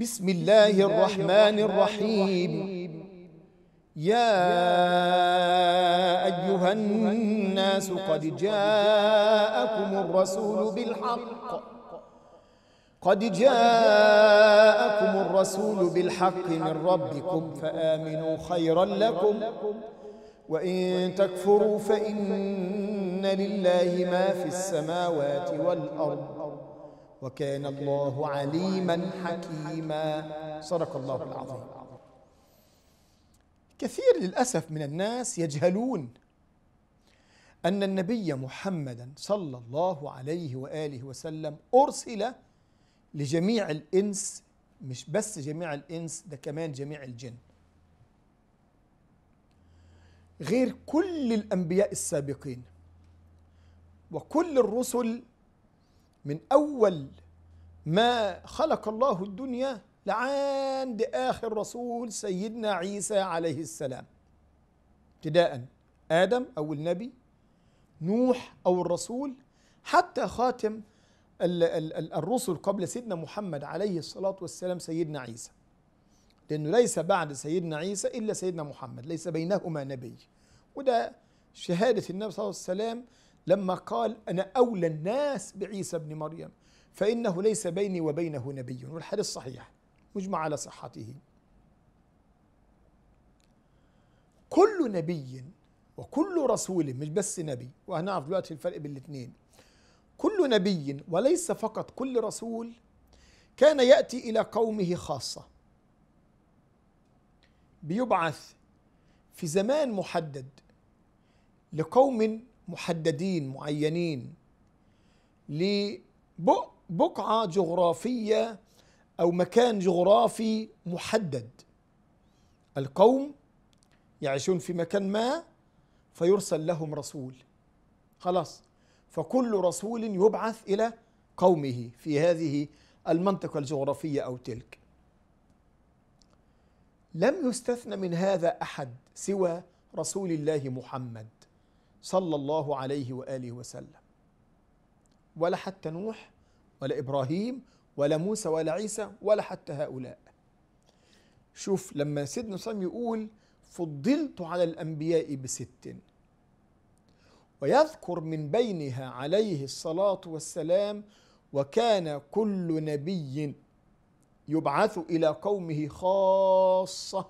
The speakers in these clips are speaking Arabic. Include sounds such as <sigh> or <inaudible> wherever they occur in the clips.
بسم الله الرحمن الرحيم يا أيها الناس قد جاءكم الرسول بالحق قد جاءكم الرسول بالحق من ربكم فآمنوا خيرا لكم وإن تكفروا فإن لله ما في السماوات والأرض وكان الله عليما حكيما صدق الله العظيم كثير للأسف من الناس يجهلون أن النبي محمدا صلى الله عليه وآله وسلم أرسل لجميع الإنس مش بس جميع الإنس ده كمان جميع الجن غير كل الأنبياء السابقين وكل الرسل من أول ما خلق الله الدنيا لعند آخر رسول سيدنا عيسى عليه السلام ابتداء آدم أو النبي نوح أو الرسول حتى خاتم الرسل قبل سيدنا محمد عليه الصلاة والسلام سيدنا عيسى لأنه ليس بعد سيدنا عيسى إلا سيدنا محمد ليس بينهما نبي وده شهادة النبي صلى الله عليه وسلم لما قال أنا أولى الناس بعيسى بن مريم فإنه ليس بيني وبينه نبي والحديث صحيح مجمع على صحته كل نبي وكل رسول مش بس نبي وهنعرف دلوقتي الفرق بين الاثنين كل نبي وليس فقط كل رسول كان يأتي إلى قومه خاصة بيبعث في زمان محدد لقوم محددين معينين لبقعة جغرافية أو مكان جغرافي محدد القوم يعيشون في مكان ما فيرسل لهم رسول خلاص فكل رسول يبعث إلى قومه في هذه المنطقة الجغرافية أو تلك لم يستثنى من هذا أحد سوى رسول الله محمد صلى الله عليه واله وسلم ولا حتى نوح ولا ابراهيم ولا موسى ولا عيسى ولا حتى هؤلاء شوف لما سيدنا صلى يقول فضلت على الانبياء بست ويذكر من بينها عليه الصلاه والسلام وكان كل نبي يبعث الى قومه خاصه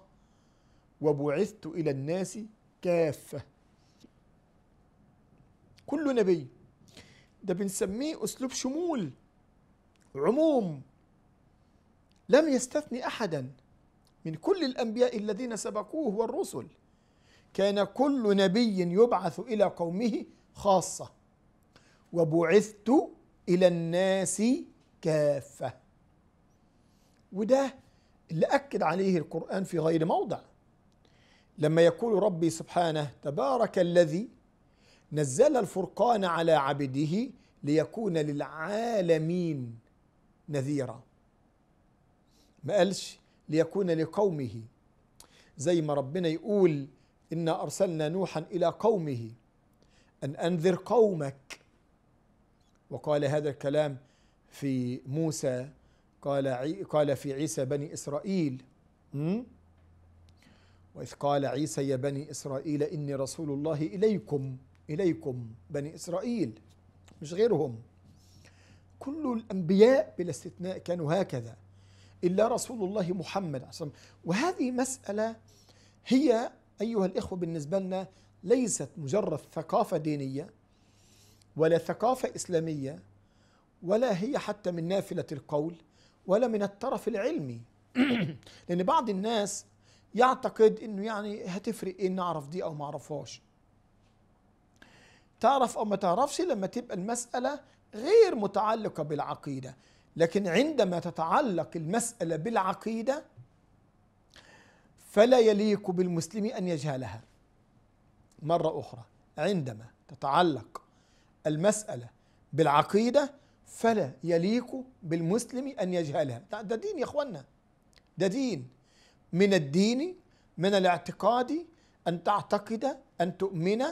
وبعثت الى الناس كافه كل نبي ده بنسميه أسلوب شمول عموم لم يستثني أحدا من كل الأنبياء الذين سبقوه والرسل كان كل نبي يبعث إلى قومه خاصة وبعثت إلى الناس كافة وده اللي أكد عليه القرآن في غير موضع لما يقول ربي سبحانه تبارك الذي نزل الفرقان على عبده ليكون للعالمين نذيرا ما قالش ليكون لقومه زي ما ربنا يقول إنا أرسلنا نوحا إلى قومه أن أنذر قومك وقال هذا الكلام في موسى قال قال في عيسى بني إسرائيل وإذ قال عيسى يا بني إسرائيل إني رسول الله إليكم إليكم بني إسرائيل مش غيرهم كل الأنبياء بلا استثناء كانوا هكذا إلا رسول الله محمد عليه وهذه مسألة هي أيها الإخوة بالنسبة لنا ليست مجرد ثقافة دينية ولا ثقافة إسلامية ولا هي حتى من نافلة القول ولا من الطرف العلمي <clears throat> لأن بعض الناس يعتقد أنه يعني هتفرق إيه نعرف دي أو ما أعرفهاش تعرف أو ما تعرفش لما تبقى المسألة غير متعلقة بالعقيدة لكن عندما تتعلق المسألة بالعقيدة فلا يليق بالمسلم أن يجهلها مرة أخرى عندما تتعلق المسألة بالعقيدة فلا يليق بالمسلم أن يجهلها ده دين يا أخوانا ده دين من الدين من الاعتقاد أن تعتقد أن تؤمن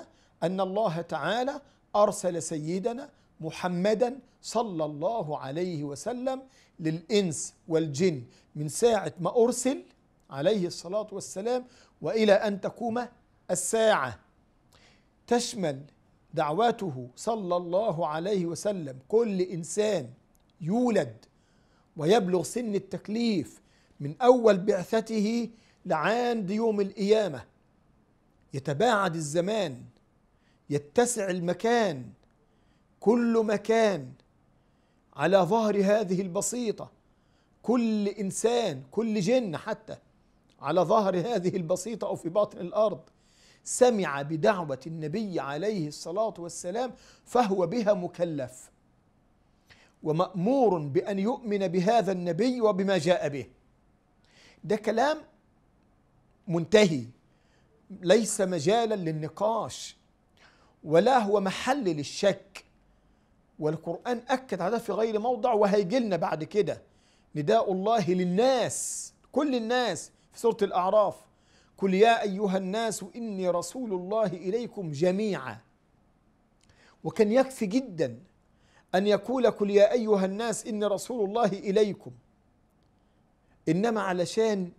أن الله تعالى أرسل سيدنا محمدا صلى الله عليه وسلم للإنس والجن من ساعة ما أرسل عليه الصلاة والسلام وإلى أن تقوم الساعة تشمل دعوته صلى الله عليه وسلم كل إنسان يولد ويبلغ سن التكليف من أول بعثته لعند يوم القيامة يتباعد الزمان يتسع المكان كل مكان على ظهر هذه البسيطه كل انسان كل جن حتى على ظهر هذه البسيطه او في باطن الارض سمع بدعوه النبي عليه الصلاه والسلام فهو بها مكلف ومامور بان يؤمن بهذا النبي وبما جاء به ده كلام منتهي ليس مجالا للنقاش ولا هو محل للشك والقرآن أكد على في غير موضع وهيجي لنا بعد كده نداء الله للناس كل الناس في سورة الأعراف قل يا أيها الناس إني رسول الله إليكم جميعا وكان يكفي جدا أن يقول قل يا أيها الناس إني رسول الله إليكم إنما علشان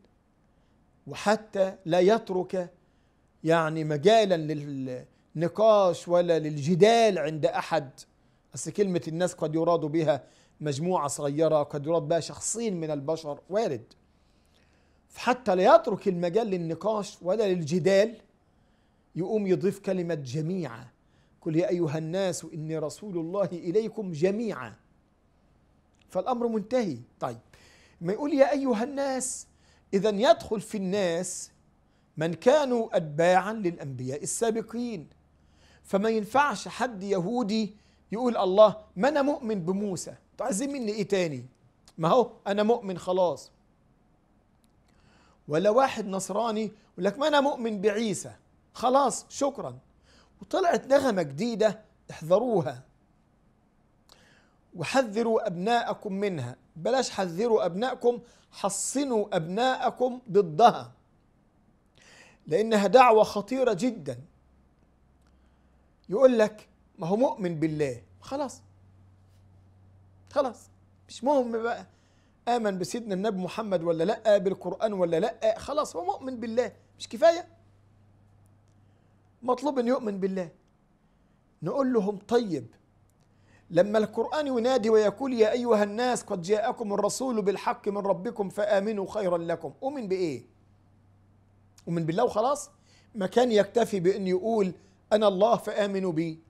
وحتى لا يترك يعني مجالا لل للنقاش ولا للجدال عند أحد أصل كلمة الناس قد يراد بها مجموعة صغيرة قد يراد بها شخصين من البشر وارد فحتى لا يترك المجال للنقاش ولا للجدال يقوم يضيف كلمة جميعا قل يا أيها الناس إني رسول الله إليكم جميعا فالأمر منتهي طيب ما يقول يا أيها الناس إذا يدخل في الناس من كانوا أتباعا للأنبياء السابقين فما ينفعش حد يهودي يقول الله ما انا مؤمن بموسى انتوا عايزين مني ايه تاني ما هو انا مؤمن خلاص ولا واحد نصراني يقول لك ما انا مؤمن بعيسى خلاص شكرا وطلعت نغمه جديده احذروها وحذروا ابناءكم منها بلاش حذروا ابناءكم حصنوا ابناءكم ضدها لانها دعوه خطيره جدا يقول لك ما هو مؤمن بالله خلاص خلاص مش مهم بقى آمن بسيدنا النبي محمد ولا لأ بالقرآن ولا لأ خلاص هو مؤمن بالله مش كفاية مطلوب أن يؤمن بالله نقول لهم طيب لما القرآن ينادي ويقول يا أيها الناس قد جاءكم الرسول بالحق من ربكم فآمنوا خيرا لكم أؤمن بإيه؟ أؤمن بالله وخلاص ما كان يكتفي بأن يقول أنا الله فآمنوا بي